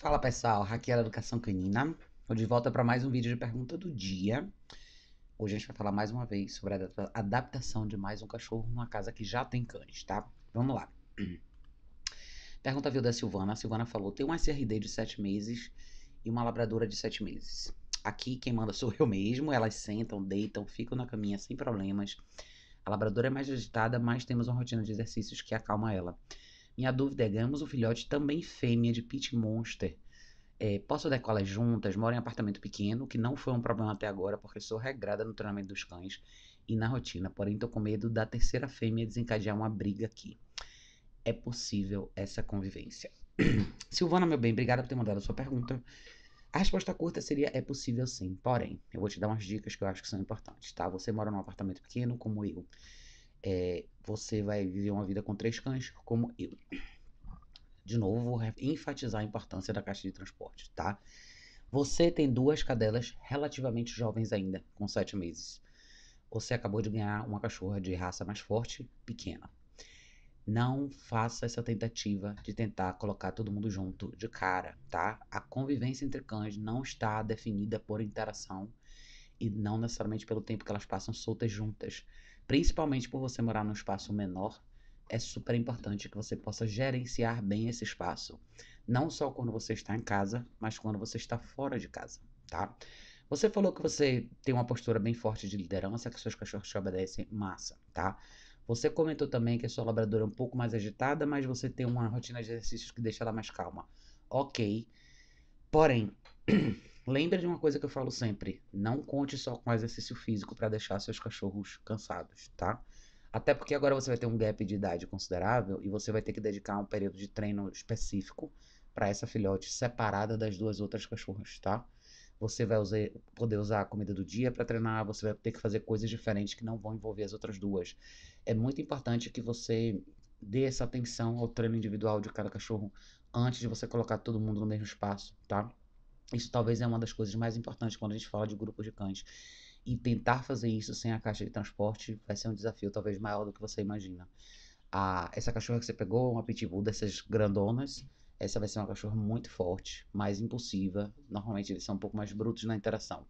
Fala pessoal, Raquel Educação Canina. Estou de volta para mais um vídeo de pergunta do dia. Hoje a gente vai falar mais uma vez sobre a adaptação de mais um cachorro numa casa que já tem cães, tá? Vamos lá. Pergunta viu da Silvana. A Silvana falou: tem um SRD de 7 meses e uma labradora de 7 meses. Aqui quem manda sou eu mesmo. Elas sentam, deitam, ficam na caminha sem problemas. A labradora é mais agitada, mas temos uma rotina de exercícios que acalma ela. Minha dúvida é: ganhamos o filhote também fêmea de Pit Monster. É, posso dar elas juntas? Moro em apartamento pequeno, que não foi um problema até agora, porque sou regrada no treinamento dos cães e na rotina. Porém, tô com medo da terceira fêmea desencadear uma briga aqui. É possível essa convivência. Silvana, meu bem, obrigada por ter mandado a sua pergunta. A resposta curta seria: é possível sim. Porém, eu vou te dar umas dicas que eu acho que são importantes, tá? Você mora num apartamento pequeno, como eu é, você vai viver uma vida com três cães, como eu. De novo, vou enfatizar a importância da caixa de transporte, tá? Você tem duas cadelas relativamente jovens ainda, com sete meses. Você acabou de ganhar uma cachorra de raça mais forte, pequena. Não faça essa tentativa de tentar colocar todo mundo junto de cara, tá? A convivência entre cães não está definida por interação e não necessariamente pelo tempo que elas passam soltas juntas principalmente por você morar num espaço menor, é super importante que você possa gerenciar bem esse espaço. Não só quando você está em casa, mas quando você está fora de casa, tá? Você falou que você tem uma postura bem forte de liderança, que seus cachorros te obedecem, massa, tá? Você comentou também que a sua labradora é um pouco mais agitada, mas você tem uma rotina de exercícios que deixa ela mais calma. Ok. Porém, Lembra de uma coisa que eu falo sempre: não conte só com exercício físico para deixar seus cachorros cansados, tá? Até porque agora você vai ter um gap de idade considerável e você vai ter que dedicar um período de treino específico para essa filhote separada das duas outras cachorras, tá? Você vai usar, poder usar a comida do dia para treinar, você vai ter que fazer coisas diferentes que não vão envolver as outras duas. É muito importante que você dê essa atenção ao treino individual de cada cachorro antes de você colocar todo mundo no mesmo espaço, tá? Isso talvez é uma das coisas mais importantes quando a gente fala de grupos de cães. E tentar fazer isso sem a caixa de transporte vai ser um desafio talvez maior do que você imagina. Ah, essa cachorra que você pegou, uma pitbull dessas grandonas, essa vai ser uma cachorra muito forte, mais impulsiva. Normalmente eles são um pouco mais brutos na interação.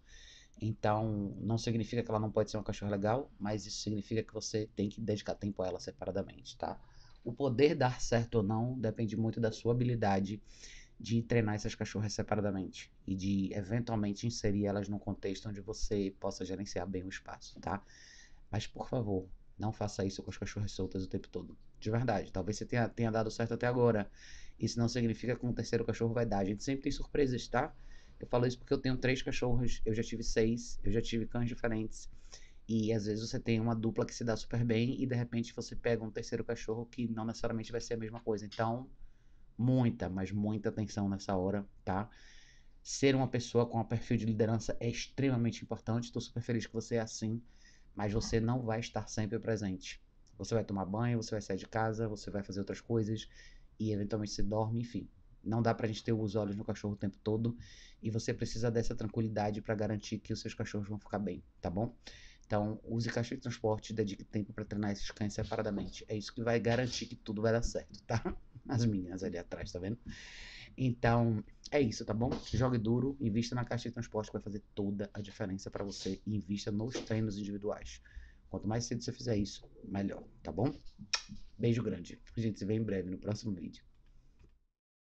Então, não significa que ela não pode ser uma cachorra legal, mas isso significa que você tem que dedicar tempo a ela separadamente, tá? O poder dar certo ou não depende muito da sua habilidade de treinar essas cachorras separadamente e de eventualmente inserir elas num contexto onde você possa gerenciar bem o espaço, tá? Mas por favor, não faça isso com as cachorras soltas o tempo todo. De verdade, talvez você tenha, tenha dado certo até agora. Isso não significa que um terceiro cachorro vai dar. A gente sempre tem surpresas, tá? Eu falo isso porque eu tenho três cachorros, eu já tive seis, eu já tive cães diferentes. E às vezes você tem uma dupla que se dá super bem e de repente você pega um terceiro cachorro que não necessariamente vai ser a mesma coisa. Então, muita, mas muita atenção nessa hora, tá? Ser uma pessoa com um perfil de liderança é extremamente importante. Estou super feliz que você é assim, mas você não vai estar sempre presente. Você vai tomar banho, você vai sair de casa, você vai fazer outras coisas e eventualmente você dorme, enfim. Não dá pra gente ter os olhos no cachorro o tempo todo e você precisa dessa tranquilidade para garantir que os seus cachorros vão ficar bem, tá bom? Então, use caixa de transporte, dedique tempo para treinar esses cães separadamente. É isso que vai garantir que tudo vai dar certo, tá? As meninas ali atrás, tá vendo? Então, é isso, tá bom? Jogue duro, invista na caixa de então transporte que vai fazer toda a diferença para você e invista nos treinos individuais. Quanto mais cedo você fizer isso, melhor, tá bom? Beijo grande. A gente se vê em breve no próximo vídeo.